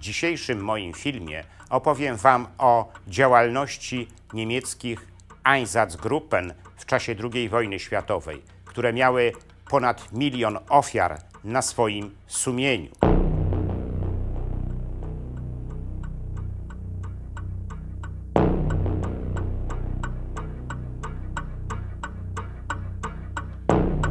dzisiejszym moim filmie opowiem Wam o działalności niemieckich Einsatzgruppen w czasie II wojny światowej, które miały ponad milion ofiar na swoim sumieniu.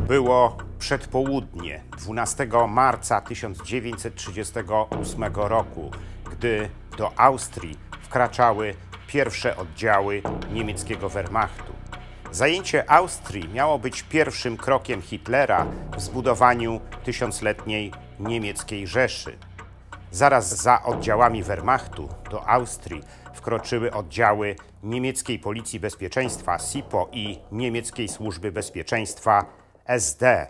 Było przedpołudnie 12 marca 1938 roku, gdy do Austrii wkraczały pierwsze oddziały niemieckiego Wehrmachtu. Zajęcie Austrii miało być pierwszym krokiem Hitlera w zbudowaniu tysiącletniej niemieckiej Rzeszy. Zaraz za oddziałami Wehrmachtu do Austrii wkroczyły oddziały niemieckiej Policji Bezpieczeństwa SIPO i niemieckiej Służby Bezpieczeństwa SD.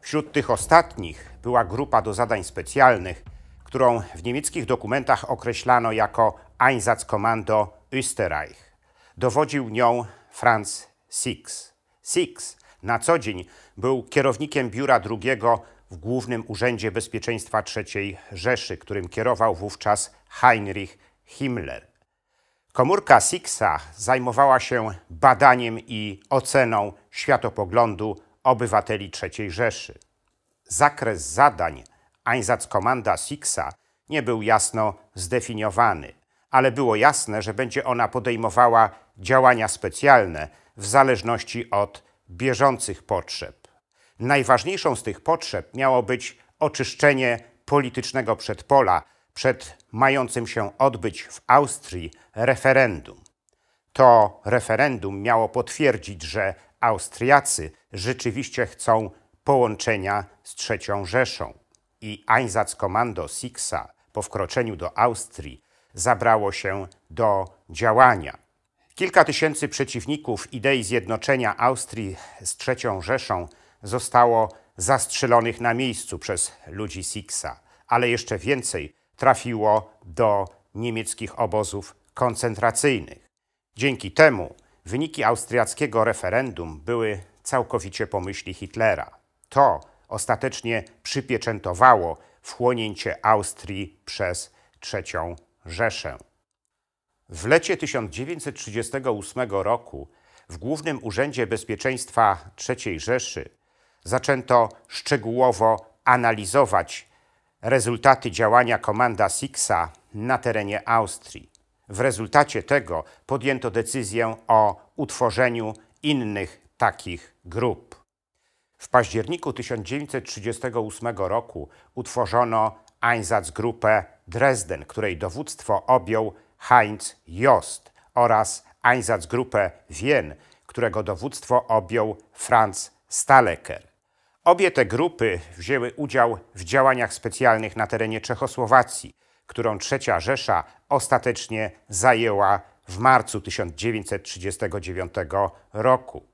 Wśród tych ostatnich była grupa do zadań specjalnych, którą w niemieckich dokumentach określano jako Einsatzkommando Österreich. Dowodził nią Franz Six. Six na co dzień był kierownikiem biura drugiego w Głównym Urzędzie Bezpieczeństwa III Rzeszy, którym kierował wówczas Heinrich Himmler. Komórka Sixa zajmowała się badaniem i oceną światopoglądu obywateli III Rzeszy. Zakres zadań Einsatzkommanda Sixa nie był jasno zdefiniowany, ale było jasne, że będzie ona podejmowała działania specjalne w zależności od bieżących potrzeb. Najważniejszą z tych potrzeb miało być oczyszczenie politycznego przedpola przed mającym się odbyć w Austrii referendum. To referendum miało potwierdzić, że Austriacy rzeczywiście chcą połączenia z III Rzeszą i Einsatzkommando Sixa po wkroczeniu do Austrii zabrało się do działania. Kilka tysięcy przeciwników idei zjednoczenia Austrii z III Rzeszą zostało zastrzelonych na miejscu przez ludzi Sixa, ale jeszcze więcej trafiło do niemieckich obozów koncentracyjnych. Dzięki temu Wyniki austriackiego referendum były całkowicie po myśli Hitlera. To ostatecznie przypieczętowało wchłonięcie Austrii przez III Rzeszę. W lecie 1938 roku w Głównym Urzędzie Bezpieczeństwa III Rzeszy zaczęto szczegółowo analizować rezultaty działania komanda Sixa na terenie Austrii. W rezultacie tego podjęto decyzję o utworzeniu innych takich grup. W październiku 1938 roku utworzono Einsatzgruppe Dresden, której dowództwo objął Heinz Jost oraz Einsatzgruppe Wien, którego dowództwo objął Franz Stalecker. Obie te grupy wzięły udział w działaniach specjalnych na terenie Czechosłowacji – którą trzecia Rzesza ostatecznie zajęła w marcu 1939 roku.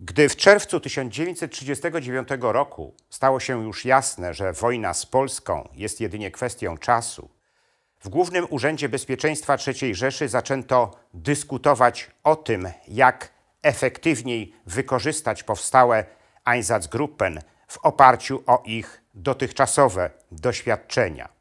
Gdy w czerwcu 1939 roku stało się już jasne, że wojna z Polską jest jedynie kwestią czasu, w Głównym Urzędzie Bezpieczeństwa III Rzeszy zaczęto dyskutować o tym, jak efektywniej wykorzystać powstałe Einsatzgruppen w oparciu o ich dotychczasowe doświadczenia.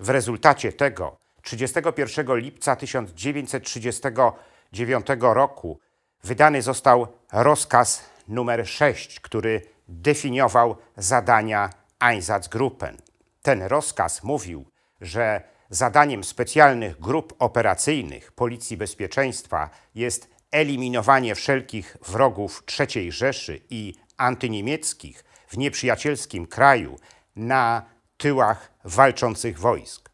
W rezultacie tego 31 lipca 1939 roku wydany został rozkaz numer 6, który definiował zadania Einsatzgruppen. Ten rozkaz mówił, że zadaniem specjalnych grup operacyjnych Policji Bezpieczeństwa jest eliminowanie wszelkich wrogów III Rzeszy i antyniemieckich w nieprzyjacielskim kraju na tyłach walczących wojsk.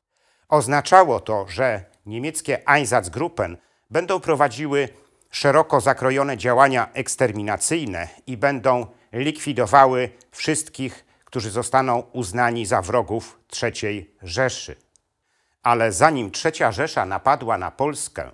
Oznaczało to, że niemieckie Einsatzgruppen będą prowadziły szeroko zakrojone działania eksterminacyjne i będą likwidowały wszystkich, którzy zostaną uznani za wrogów III Rzeszy. Ale zanim III Rzesza napadła na Polskę,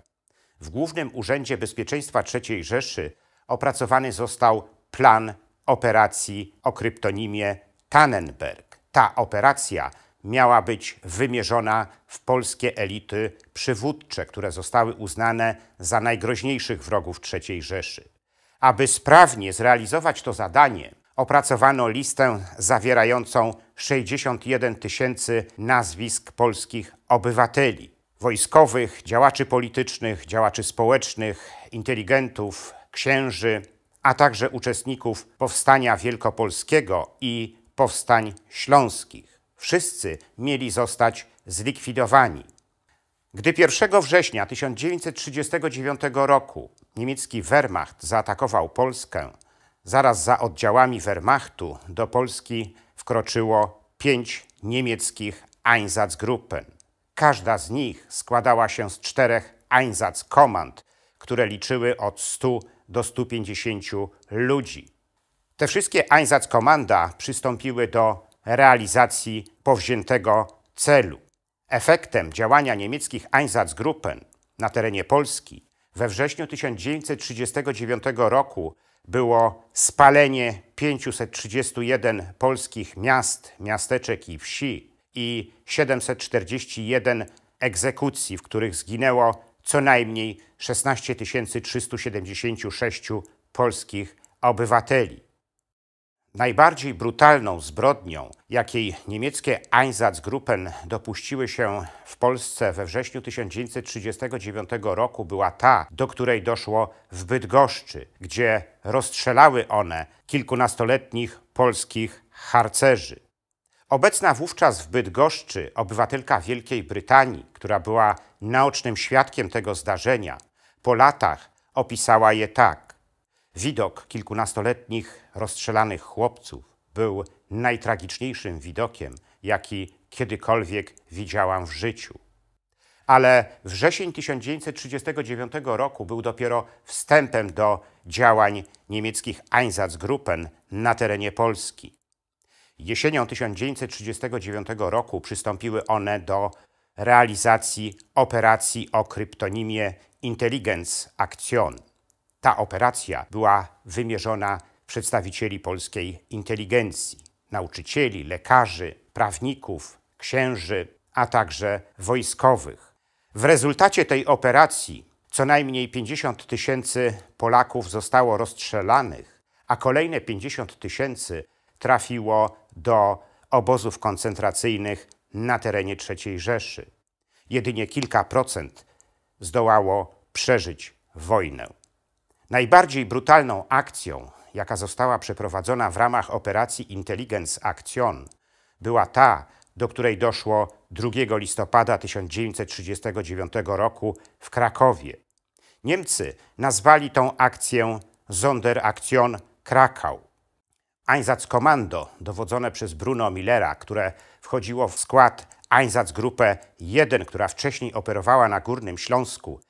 w Głównym Urzędzie Bezpieczeństwa III Rzeszy opracowany został plan operacji o kryptonimie Tannenberg. Ta operacja miała być wymierzona w polskie elity przywódcze, które zostały uznane za najgroźniejszych wrogów III Rzeszy. Aby sprawnie zrealizować to zadanie, opracowano listę zawierającą 61 tysięcy nazwisk polskich obywateli, wojskowych, działaczy politycznych, działaczy społecznych, inteligentów, księży, a także uczestników powstania wielkopolskiego i powstań śląskich. Wszyscy mieli zostać zlikwidowani. Gdy 1 września 1939 roku niemiecki Wehrmacht zaatakował Polskę, zaraz za oddziałami Wehrmachtu do Polski wkroczyło pięć niemieckich Einsatzgruppen. Każda z nich składała się z czterech Einsatzkommand, które liczyły od 100 do 150 ludzi. Te wszystkie Einsatzkommanda przystąpiły do realizacji powziętego celu. Efektem działania niemieckich Einsatzgruppen na terenie Polski we wrześniu 1939 roku było spalenie 531 polskich miast, miasteczek i wsi i 741 egzekucji, w których zginęło co najmniej 16 376 polskich obywateli. Najbardziej brutalną zbrodnią, jakiej niemieckie Einsatzgruppen dopuściły się w Polsce we wrześniu 1939 roku, była ta, do której doszło w Bydgoszczy, gdzie rozstrzelały one kilkunastoletnich polskich harcerzy. Obecna wówczas w Bydgoszczy obywatelka Wielkiej Brytanii, która była naocznym świadkiem tego zdarzenia, po latach opisała je tak. Widok kilkunastoletnich rozstrzelanych chłopców był najtragiczniejszym widokiem, jaki kiedykolwiek widziałam w życiu. Ale wrzesień 1939 roku był dopiero wstępem do działań niemieckich Einsatzgruppen na terenie Polski. Jesienią 1939 roku przystąpiły one do realizacji operacji o kryptonimie Intelligence Action. Ta operacja była wymierzona w przedstawicieli polskiej inteligencji, nauczycieli, lekarzy, prawników, księży, a także wojskowych. W rezultacie tej operacji co najmniej 50 tysięcy Polaków zostało rozstrzelanych, a kolejne 50 tysięcy trafiło do obozów koncentracyjnych na terenie III Rzeszy. Jedynie kilka procent zdołało przeżyć wojnę. Najbardziej brutalną akcją, jaka została przeprowadzona w ramach operacji Intelligence Action, była ta, do której doszło 2 listopada 1939 roku w Krakowie. Niemcy nazwali tą akcję Sonderaktion Krakau. Einsatzkommando, dowodzone przez Bruno Millera, które wchodziło w skład Einsatzgruppe 1, która wcześniej operowała na Górnym Śląsku,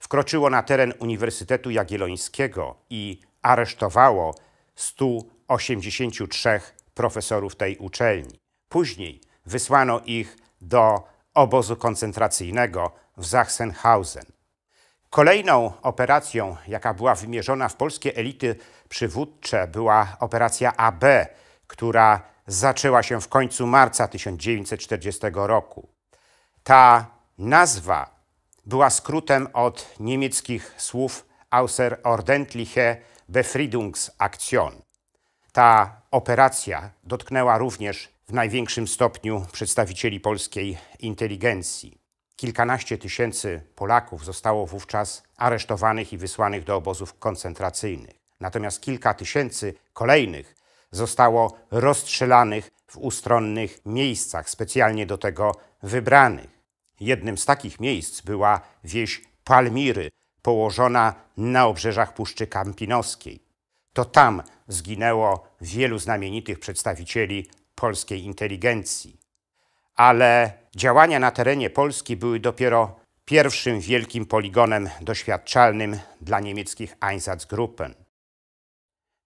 wkroczyło na teren Uniwersytetu Jagiellońskiego i aresztowało 183 profesorów tej uczelni. Później wysłano ich do obozu koncentracyjnego w Sachsenhausen. Kolejną operacją, jaka była wymierzona w polskie elity przywódcze, była operacja AB, która zaczęła się w końcu marca 1940 roku. Ta nazwa była skrótem od niemieckich słów außer ordentliche Befriedungsaktion. Ta operacja dotknęła również w największym stopniu przedstawicieli polskiej inteligencji. Kilkanaście tysięcy Polaków zostało wówczas aresztowanych i wysłanych do obozów koncentracyjnych. Natomiast kilka tysięcy kolejnych zostało rozstrzelanych w ustronnych miejscach, specjalnie do tego wybranych. Jednym z takich miejsc była wieś Palmiry, położona na obrzeżach Puszczy Kampinoskiej. To tam zginęło wielu znamienitych przedstawicieli polskiej inteligencji. Ale działania na terenie Polski były dopiero pierwszym wielkim poligonem doświadczalnym dla niemieckich Einsatzgruppen.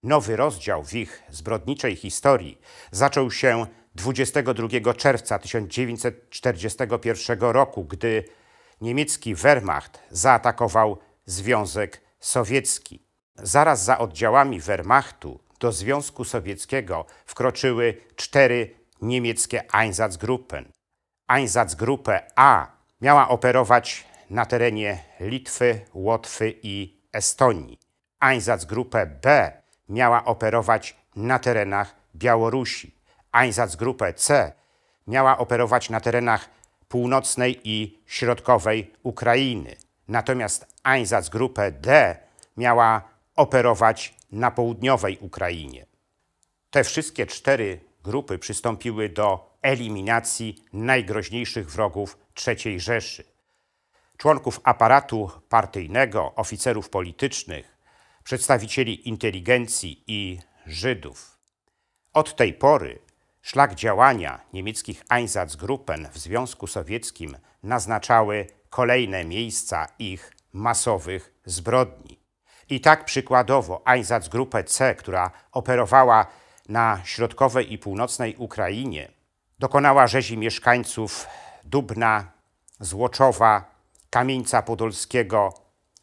Nowy rozdział w ich zbrodniczej historii zaczął się 22 czerwca 1941 roku, gdy niemiecki Wehrmacht zaatakował Związek Sowiecki. Zaraz za oddziałami Wehrmachtu do Związku Sowieckiego wkroczyły cztery niemieckie Einsatzgruppen. Einsatzgruppe A miała operować na terenie Litwy, Łotwy i Estonii. Einsatzgruppe B miała operować na terenach Białorusi. Einsatzgruppe C miała operować na terenach północnej i środkowej Ukrainy, natomiast Einsatzgruppe D miała operować na południowej Ukrainie. Te wszystkie cztery grupy przystąpiły do eliminacji najgroźniejszych wrogów III Rzeszy. Członków aparatu partyjnego, oficerów politycznych, przedstawicieli inteligencji i Żydów. Od tej pory Szlak działania niemieckich Einsatzgruppen w Związku Sowieckim naznaczały kolejne miejsca ich masowych zbrodni. I tak przykładowo Einsatzgruppe C, która operowała na środkowej i północnej Ukrainie, dokonała rzezi mieszkańców Dubna, Złoczowa, Kamieńca Podolskiego,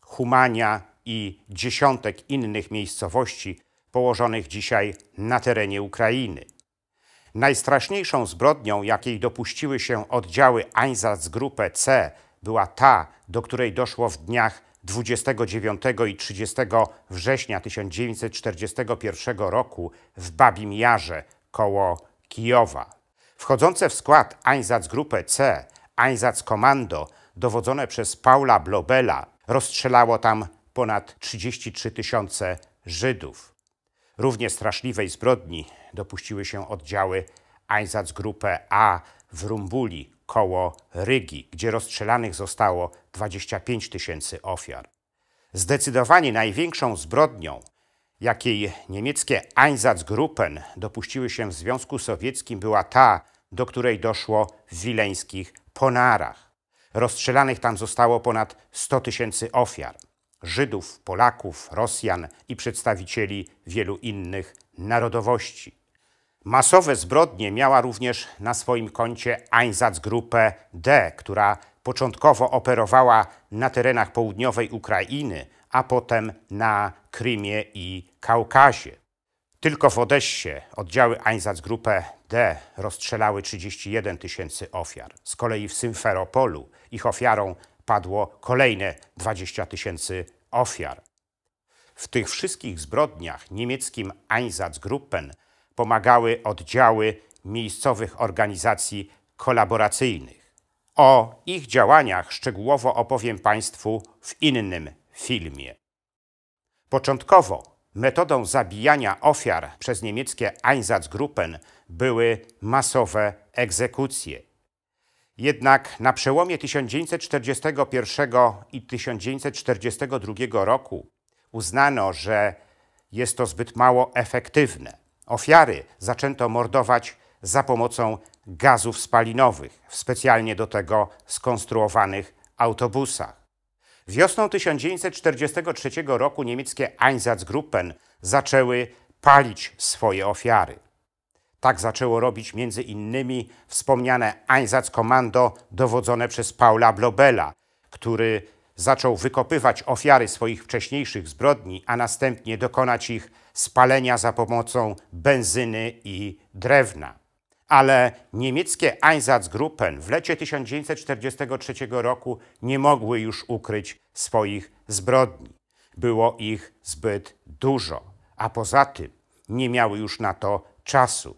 Humania i dziesiątek innych miejscowości położonych dzisiaj na terenie Ukrainy. Najstraszniejszą zbrodnią, jakiej dopuściły się oddziały Einsatzgruppe C, była ta, do której doszło w dniach 29 i 30 września 1941 roku w Babim Jarze koło Kijowa. Wchodzące w skład Einsatzgruppe C, Einsatzkommando, dowodzone przez Paula Blobela, rozstrzelało tam ponad 33 tysiące Żydów. Równie straszliwej zbrodni dopuściły się oddziały Einsatzgruppe A w Rumbuli koło Rygi, gdzie rozstrzelanych zostało 25 tysięcy ofiar. Zdecydowanie największą zbrodnią, jakiej niemieckie Einsatzgruppen dopuściły się w Związku Sowieckim, była ta, do której doszło w wileńskich Ponarach. Rozstrzelanych tam zostało ponad 100 tysięcy ofiar. Żydów, Polaków, Rosjan i przedstawicieli wielu innych narodowości. Masowe zbrodnie miała również na swoim koncie Einsatzgruppe D, która początkowo operowała na terenach południowej Ukrainy, a potem na Krymie i Kaukazie. Tylko w Odessie oddziały Einsatzgruppe D rozstrzelały 31 tysięcy ofiar. Z kolei w Symferopolu ich ofiarą padło kolejne 20 tysięcy ofiar. W tych wszystkich zbrodniach niemieckim Einsatzgruppen pomagały oddziały miejscowych organizacji kolaboracyjnych. O ich działaniach szczegółowo opowiem Państwu w innym filmie. Początkowo metodą zabijania ofiar przez niemieckie Einsatzgruppen były masowe egzekucje. Jednak na przełomie 1941 i 1942 roku uznano, że jest to zbyt mało efektywne. Ofiary zaczęto mordować za pomocą gazów spalinowych w specjalnie do tego skonstruowanych autobusach. Wiosną 1943 roku niemieckie Einsatzgruppen zaczęły palić swoje ofiary. Tak zaczęło robić między innymi wspomniane Einsatzkommando dowodzone przez Paula Blobela, który zaczął wykopywać ofiary swoich wcześniejszych zbrodni, a następnie dokonać ich spalenia za pomocą benzyny i drewna. Ale niemieckie Einsatzgruppen w lecie 1943 roku nie mogły już ukryć swoich zbrodni. Było ich zbyt dużo, a poza tym nie miały już na to czasu.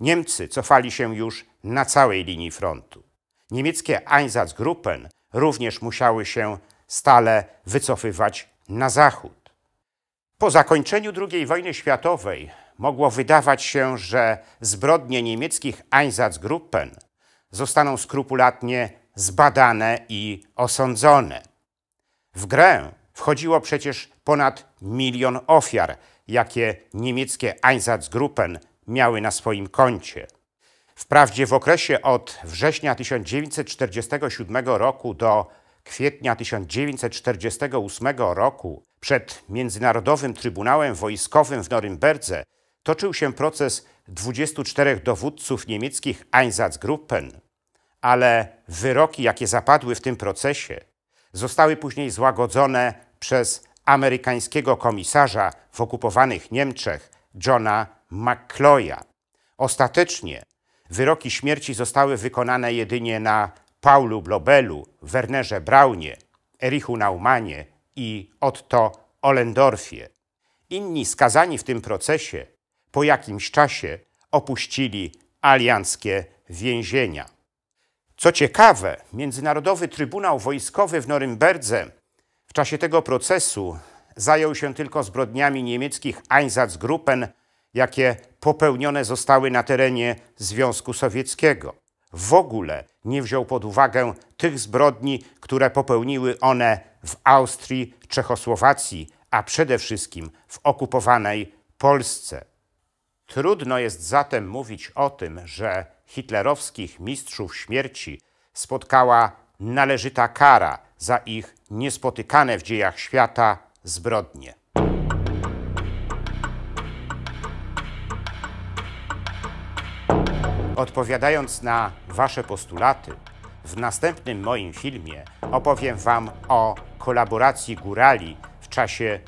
Niemcy cofali się już na całej linii frontu. Niemieckie Einsatzgruppen również musiały się stale wycofywać na zachód. Po zakończeniu II wojny światowej mogło wydawać się, że zbrodnie niemieckich Einsatzgruppen zostaną skrupulatnie zbadane i osądzone. W grę wchodziło przecież ponad milion ofiar, jakie niemieckie Einsatzgruppen miały na swoim koncie. Wprawdzie w okresie od września 1947 roku do kwietnia 1948 roku przed Międzynarodowym Trybunałem Wojskowym w Norymberdze toczył się proces 24 dowódców niemieckich Einsatzgruppen, ale wyroki, jakie zapadły w tym procesie, zostały później złagodzone przez amerykańskiego komisarza w okupowanych Niemczech Johna McCloya. Ostatecznie wyroki śmierci zostały wykonane jedynie na Paulu Blobelu, Wernerze Braunie, Erichu Naumanie i Otto Ollendorfie. Inni skazani w tym procesie po jakimś czasie opuścili alianckie więzienia. Co ciekawe, Międzynarodowy Trybunał Wojskowy w Norymberdze w czasie tego procesu zajął się tylko zbrodniami niemieckich Einsatzgruppen jakie popełnione zostały na terenie Związku Sowieckiego. W ogóle nie wziął pod uwagę tych zbrodni, które popełniły one w Austrii, Czechosłowacji, a przede wszystkim w okupowanej Polsce. Trudno jest zatem mówić o tym, że hitlerowskich mistrzów śmierci spotkała należyta kara za ich niespotykane w dziejach świata zbrodnie. Odpowiadając na Wasze postulaty, w następnym moim filmie opowiem Wam o kolaboracji górali w czasie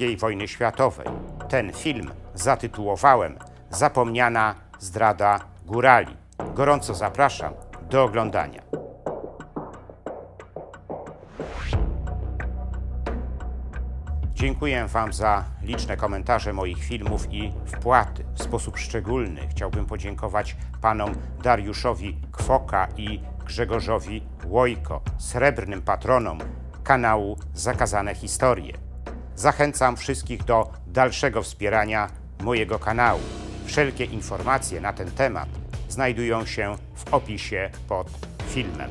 II wojny światowej. Ten film zatytułowałem Zapomniana zdrada górali. Gorąco zapraszam do oglądania. Dziękuję Wam za liczne komentarze moich filmów i wpłaty. W sposób szczególny chciałbym podziękować panom Dariuszowi Kwoka i Grzegorzowi Łojko, srebrnym patronom kanału Zakazane Historie. Zachęcam wszystkich do dalszego wspierania mojego kanału. Wszelkie informacje na ten temat znajdują się w opisie pod filmem.